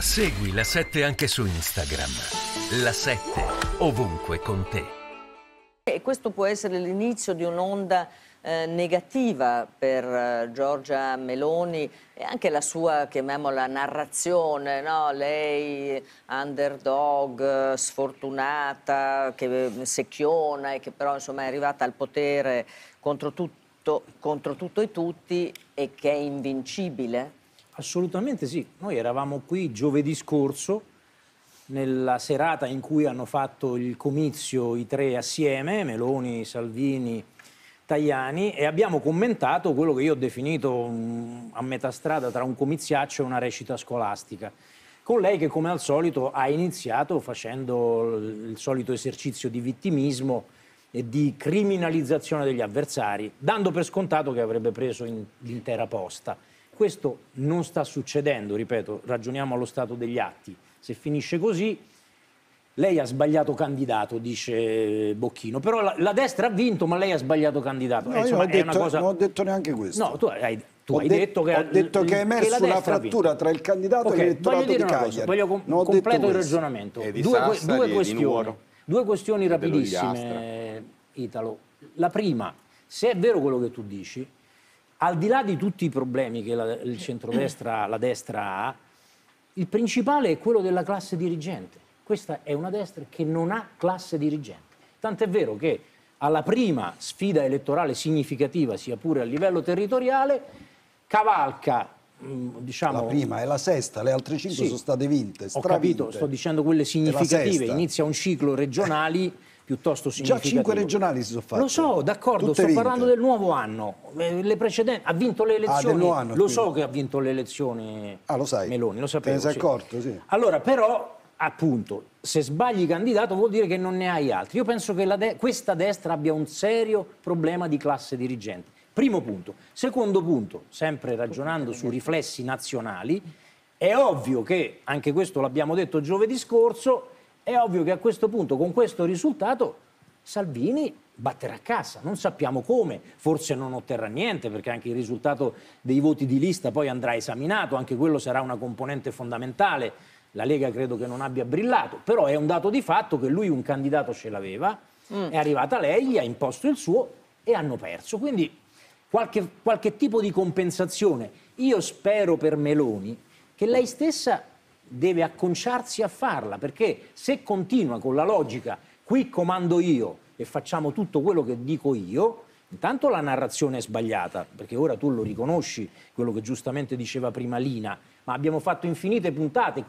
Segui la 7 anche su Instagram. La 7 ovunque con te. E questo può essere l'inizio di un'onda eh, negativa per eh, Giorgia Meloni e anche la sua, chiamiamola, narrazione, no? lei underdog, sfortunata, che mm, secchiona e che però insomma, è arrivata al potere contro tutto, contro tutto e tutti e che è invincibile? Assolutamente sì. Noi eravamo qui giovedì scorso, nella serata in cui hanno fatto il comizio i tre assieme, Meloni, Salvini, Tajani, e abbiamo commentato quello che io ho definito a metà strada tra un comiziaccio e una recita scolastica. Con lei che come al solito ha iniziato facendo il solito esercizio di vittimismo e di criminalizzazione degli avversari, dando per scontato che avrebbe preso l'intera posta. Questo non sta succedendo, ripeto, ragioniamo allo stato degli atti. Se finisce così, lei ha sbagliato candidato, dice Bocchino. Però la, la destra ha vinto, ma lei ha sbagliato candidato. No, eh, insomma, non, ho detto, cosa... non, ho detto, neanche questo. No, tu hai, tu hai de detto che... Ho detto che è emersa una frattura tra il candidato okay, e l'elettorato di Cagliari. Cosa, voglio com non completo il ragionamento. Due, due, questioni, due questioni rapidissime, Italo. La prima, se è vero quello che tu dici, al di là di tutti i problemi che la, il centrodestra, la destra ha, il principale è quello della classe dirigente. Questa è una destra che non ha classe dirigente. Tant'è vero che alla prima sfida elettorale significativa, sia pure a livello territoriale, cavalca mm, Diciamo, la prima e la sesta, le altre cinque sì, sono state vinte. Stravinte. Ho capito, sto dicendo quelle significative. Inizia un ciclo regionali piuttosto significativo. Già cinque regionali si sono fatte. Lo so, d'accordo, sto vinte. parlando del nuovo anno. Le precedenti, ha vinto le ah, elezioni. Ah, anno, lo quindi. so che ha vinto le elezioni ah, lo sai. Meloni, lo sapevo. Te ne sei accorto, sì. Allora, però, appunto, se sbagli candidato vuol dire che non ne hai altri. Io penso che de questa destra abbia un serio problema di classe dirigente. Primo punto. Secondo punto, sempre ragionando su riflessi nazionali, è ovvio che, anche questo l'abbiamo detto giovedì scorso, è ovvio che a questo punto, con questo risultato, Salvini batterà a casa, non sappiamo come, forse non otterrà niente perché anche il risultato dei voti di lista poi andrà esaminato, anche quello sarà una componente fondamentale, la Lega credo che non abbia brillato, però è un dato di fatto che lui un candidato ce l'aveva, mm. è arrivata lei, gli ha imposto il suo e hanno perso, quindi qualche, qualche tipo di compensazione. Io spero per Meloni che lei stessa deve acconciarsi a farla, perché se continua con la logica qui comando io e facciamo tutto quello che dico io, intanto la narrazione è sbagliata, perché ora tu lo riconosci, quello che giustamente diceva prima Lina, ma abbiamo fatto infinite puntate